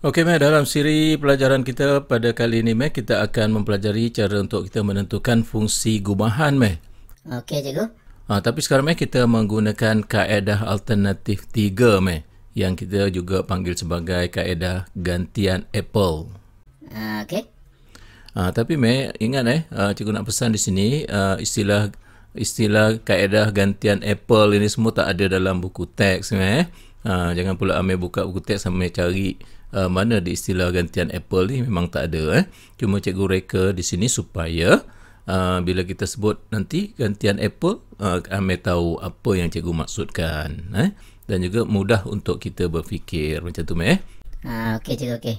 Okey, Mac. Dalam siri pelajaran kita pada kali ini, Mac, kita akan mempelajari cara untuk kita menentukan fungsi gumahan, Mac. Okey, cikgu. Ha, tapi sekarang, Mac, kita menggunakan kaedah alternatif tiga Mac. Yang kita juga panggil sebagai kaedah gantian apple. Okey. Ha, tapi, Mac, ingat, eh, cikgu nak pesan di sini, ha, istilah istilah kaedah gantian apple ini semua tak ada dalam buku teks, Mac. Ha, jangan pula ambil buka buku teks sampai cari uh, mana di istilah gantian Apple ni memang tak ada eh. Cuma cikgu reka di sini supaya uh, bila kita sebut nanti gantian Apple uh, ambil tahu apa yang cikgu maksudkan eh. Dan juga mudah untuk kita berfikir macam tu meh. Ha, okey cikgu okey.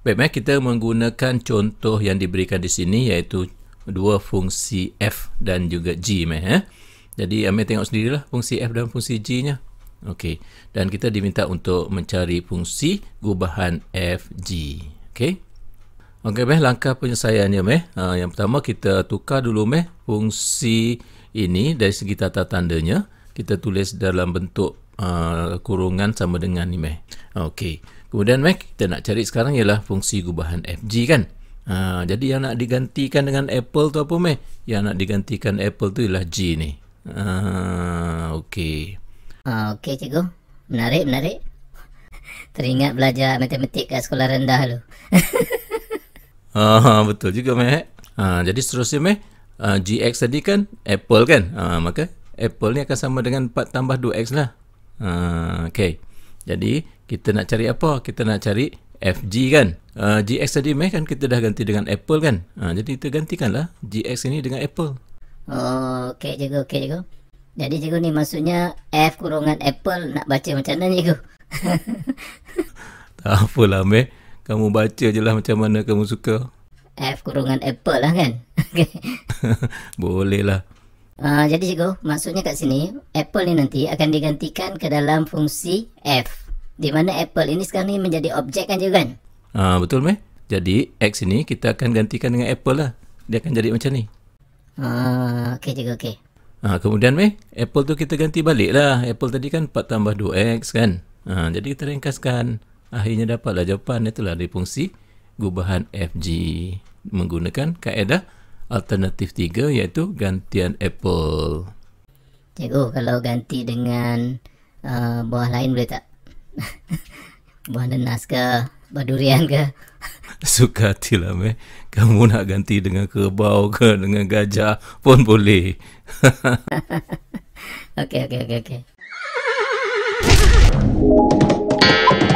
Baik meh kita menggunakan contoh yang diberikan di sini iaitu dua fungsi F dan juga G meh eh. Jadi ambil tengok sendirilah fungsi F dan fungsi G nya. Okey. Dan kita diminta untuk mencari fungsi gubahan FG. Okey. Okey meh langkah penyelesaiannya meh. Ha, yang pertama kita tukar dulu meh fungsi ini dari segi tata tandanya. Kita tulis dalam bentuk uh, kurungan sama dengan ni meh. Okey. Kemudian meh kita nak cari sekarang ialah fungsi gubahan FG kan. Ha, jadi yang nak digantikan dengan apple tu apa meh? Yang nak digantikan apple tu ialah G ni. Uh, Okey. Oh, Okey cikgu, menarik menarik. Teringat belajar matematik kat sekolah rendah tu. Ah betul juga meh. Ah jadi seterusnya meh uh, ah, GX tadi kan apple kan. Ah maka apple ni akan sama dengan 4 tambah 2x lah. Uh, ah, okay. Jadi kita nak cari apa? Kita nak cari FG kan. Uh, GX tadi meh kan kita dah ganti dengan apple kan. Uh, jadi kita gantikanlah GX ini dengan apple. Oh, okay cikgu, okay cikgu. Jadi cikgu ni maksudnya F kurungan Apple nak baca macam mana cikgu? tak apalah meh. Kamu baca je lah macam mana kamu suka. F kurungan Apple lah kan? Boleh lah. Uh, jadi cikgu, maksudnya kat sini, Apple ni nanti akan digantikan ke dalam fungsi F. Di mana Apple ini sekarang ni menjadi objek kan cikgu kan? Uh, betul meh. Jadi X ini kita akan gantikan dengan Apple lah. Dia akan jadi macam ni. Uh, ah, okay cikgu, okay. Ha, kemudian meh, Apple tu kita ganti balik lah. Apple tadi kan 4 tambah 2X kan. Ha, jadi kita ringkaskan. Akhirnya dapatlah jawapan. Itulah dari fungsi gubahan FG. Menggunakan kaedah alternatif 3 iaitu gantian Apple. Cikgu, kalau ganti dengan uh, buah lain boleh tak? buah nenas ke? Badurian ke? Suka lah meh. Kamu nak ganti dengan kerbau ke dengan gajah pun boleh. okey okey okey okey.